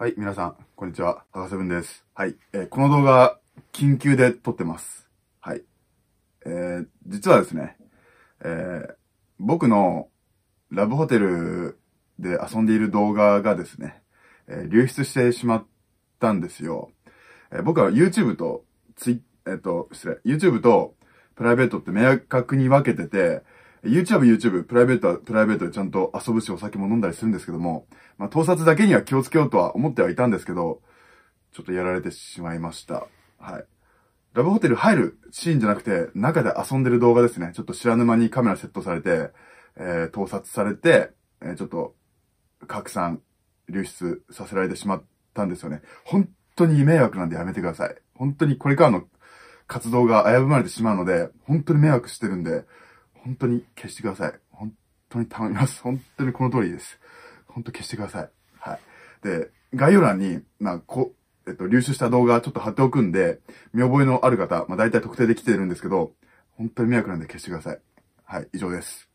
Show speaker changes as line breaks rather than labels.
はい、皆さん、こんにちは。高瀬文です。はい、えー、この動画、緊急で撮ってます。はい。えー、実はですね、えー、僕のラブホテルで遊んでいる動画がですね、えー、流出してしまったんですよ。えー、僕は YouTube と、ツイえっ、ー、と、失礼、YouTube とプライベートって明確に分けてて、YouTube、YouTube、プライベートはプライベートでちゃんと遊ぶしお酒も飲んだりするんですけども、まあ、盗撮だけには気をつけようとは思ってはいたんですけど、ちょっとやられてしまいました。はい。ラブホテル入るシーンじゃなくて、中で遊んでる動画ですね。ちょっと知らぬ間にカメラセットされて、えー、盗撮されて、えー、ちょっと、拡散、流出させられてしまったんですよね。本当に迷惑なんでやめてください。本当にこれからの活動が危ぶまれてしまうので、本当に迷惑してるんで、本当に消してください。本当に頼みます。本当にこの通りです。本当消してください。はい。で、概要欄に、まあ、こ、えっと、流出した動画ちょっと貼っておくんで、見覚えのある方、まあ、大体特定できてるんですけど、本当に迷惑なんで消してください。はい、以上です。